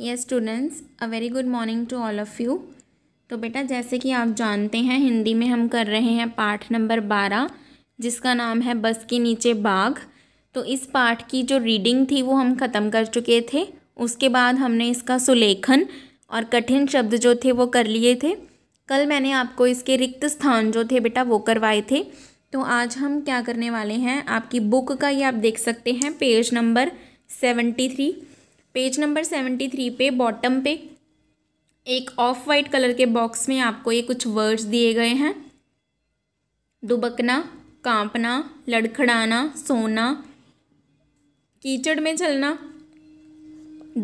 Yes students a very good morning to all of you तो बेटा जैसे कि आप जानते हैं हिंदी में हम कर रहे हैं पाठ नंबर बारह जिसका नाम है बस के नीचे बाघ तो इस पाठ की जो रीडिंग थी वो हम ख़त्म कर चुके थे उसके बाद हमने इसका सुलेखन और कठिन शब्द जो थे वो कर लिए थे कल मैंने आपको इसके रिक्त स्थान जो थे बेटा वो करवाए थे तो आज हम क्या करने वाले हैं आपकी बुक का ये आप देख सकते हैं page number seventy three page number seventy three पे बॉटम पे एक ऑफ वाइट कलर के बॉक्स में आपको ये कुछ वर्ड्स दिए गए हैं दुबकना कांपना लड़खड़ाना सोना कीचड़ में चलना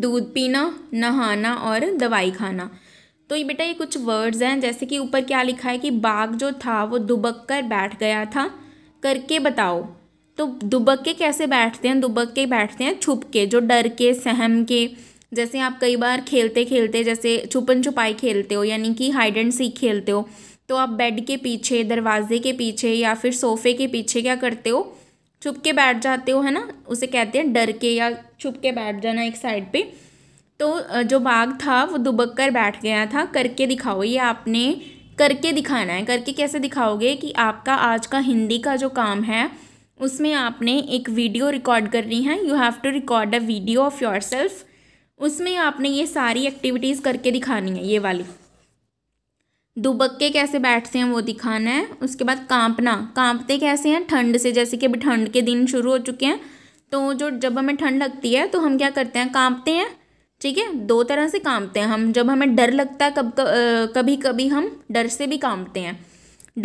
दूध पीना नहाना और दवाई खाना तो ये बेटा ये कुछ वर्ड्स हैं जैसे कि ऊपर क्या लिखा है कि बाघ जो था वो दुबक कर बैठ गया था करके बताओ तो दुबक के कैसे बैठते हैं दुबक के बैठते हैं छुप के जो डर के सहम के जैसे आप कई बार खेलते खेलते जैसे छुपन छुपाई खेलते हो यानी कि हाइड एंड सीख खेलते हो तो आप बेड के पीछे दरवाजे के पीछे या फिर सोफे के पीछे क्या करते हो छुप के बैठ जाते हो है ना उसे कहते हैं डर के या छुप के बैठ जाना एक साइड पे तो जो बाघ था वो दुबक कर बैठ गया था करके दिखाओ ये आपने करके दिखाना है करके कैसे दिखाओगे कि आपका आज का हिंदी का जो काम है उसमें आपने एक वीडियो रिकॉर्ड करनी है you have to record a video of yourself उसमें आपने ये सारी एक्टिविटीज़ करके दिखानी है ये वाली दुबक्के कैसे बैठते हैं वो दिखाना है उसके बाद कांपना कांपते कैसे हैं ठंड से जैसे कि अभी ठंड के दिन शुरू हो चुके हैं तो जो जब हमें ठंड लगती है तो हम क्या करते हैं कांपते हैं ठीक है दो तरह से कांपते हैं हम जब हमें डर लगता है कब कभी कभी हम डर से भी कांपते हैं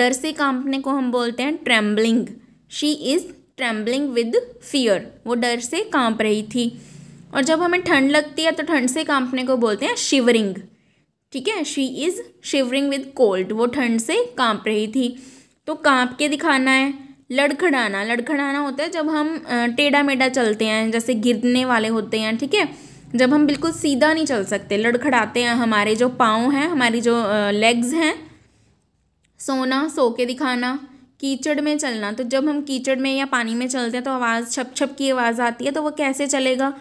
डर से कांपने को हम बोलते हैं trembling she is trembling with fear वो डर से कांप रही थी और जब हमें ठंड लगती है तो ठंड से कांपने को बोलते हैं शिवरिंग ठीक है she is shivering with cold वो ठंड से कांप रही थी तो कांप के दिखाना है लड़खड़ाना लड़खड़ाना होता है जब हम टेढ़ा मेढ़ा चलते हैं जैसे गिरने वाले होते हैं ठीक है जब हम बिल्कुल सीधा नहीं चल सकते लड़खड़ाते हैं हमारे जो पाँव हैं हमारी जो लेग्स हैं सोना सो के दिखाना कीचड़ में चलना तो जब हम कीचड़ में या पानी में चलते हैं तो आवाज़ छप छप की आवाज़ आती है तो वो कैसे चलेगा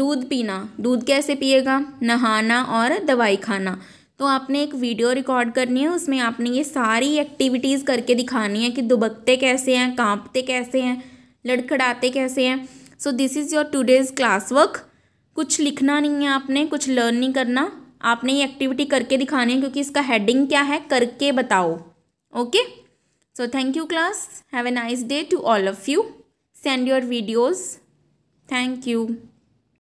दूध पीना दूध कैसे पिएगा नहाना और दवाई खाना तो आपने एक वीडियो रिकॉर्ड करनी है उसमें आपने ये सारी एक्टिविटीज़ करके दिखानी है कि दुबकते कैसे हैं कांपते कैसे हैं लड़खड़ाते कैसे हैं so this is your today's class work कुछ लिखना नहीं है आपने कुछ लर्न नहीं करना आपने ये एक्टिविटी करके दिखानी है क्योंकि इसका हेडिंग क्या है करके बताओ okay okay? So thank you class. Have a nice day to all of you. Send your videos. Thank you.